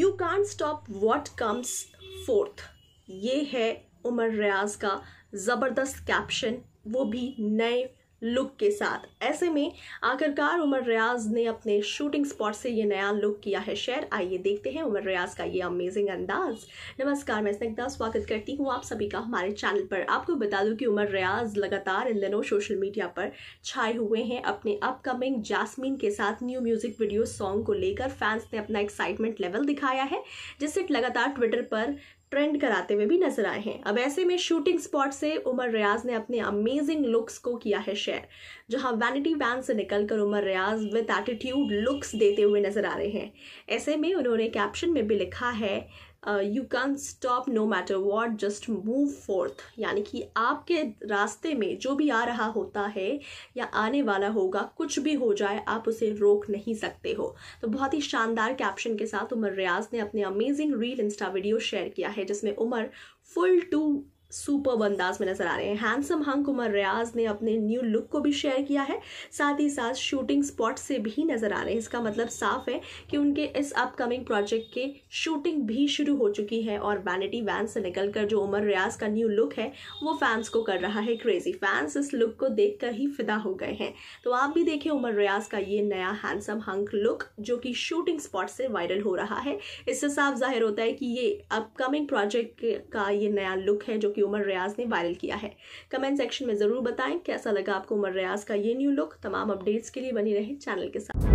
you can stop what comes forth ये है उमर रियाज का ज़बरदस्त कैप्शन वो भी नए लुक के साथ ऐसे में आखिरकार उमर रियाज ने अपने शूटिंग स्पॉट से ये नया लुक किया है शेयर आइए देखते हैं उमर रियाज का ये अमेजिंग अंदाज नमस्कार मैं स्निग्धा स्वागत करती हूँ आप सभी का हमारे चैनल पर आपको बता दूँ कि उमर रियाज लगातार इन दिनों सोशल मीडिया पर छाए हुए हैं अपने अपकमिंग जासमीन के साथ न्यू म्यूजिक वीडियो सॉन्ग को लेकर फैंस ने अपना एक्साइटमेंट लेवल दिखाया है जिससे लगातार ट्विटर पर ट्रेंड कराते हुए भी नजर आए हैं अब ऐसे में शूटिंग स्पॉट से उमर रियाज ने अपने अमेजिंग लुक्स को किया है शेयर जहां वैनिटी वैन से निकलकर Umar Riaz with attitude looks देते हुए नजर आ रहे हैं ऐसे में उन्होंने कैप्शन में भी लिखा है you can stop no matter what just move forth यानी कि आपके रास्ते में जो भी आ रहा होता है या आने वाला होगा कुछ भी हो जाए आप उसे रोक नहीं सकते हो तो बहुत ही शानदार कैप्शन के साथ उमर रियाज ने अपने amazing reel insta video share किया है जिसमें उमर फुल टू सुपर अंदाज में नजर आ रहे हैं हैंडसम हंक उमर रियाज ने अपने न्यू लुक को भी शेयर किया है साथ ही साथ शूटिंग स्पॉट से भी नजर आ रहे हैं इसका मतलब साफ है कि उनके इस अपकमिंग प्रोजेक्ट के शूटिंग भी शुरू हो चुकी है और वैनिटी वैन से निकल कर जो उमर रियाज का न्यू लुक है वो फैंस को कर रहा है क्रेजी फैंस इस लुक को देख कर ही फिदा हो गए हैं तो आप भी देखें उमर रियाज का ये नया हैंडसम हंक लुक जो कि शूटिंग स्पॉट से वायरल हो रहा है इससे साफ जाहिर होता है कि ये अपकमिंग प्रोजेक्ट का ये नया लुक है जो कि उमर रियाज ने वायरल किया है कमेंट सेक्शन में ज़रूर बताएं कैसा लगा आपको उमर रियाज का ये न्यू लुक तमाम अपडेट्स के लिए बनी रहे चैनल के साथ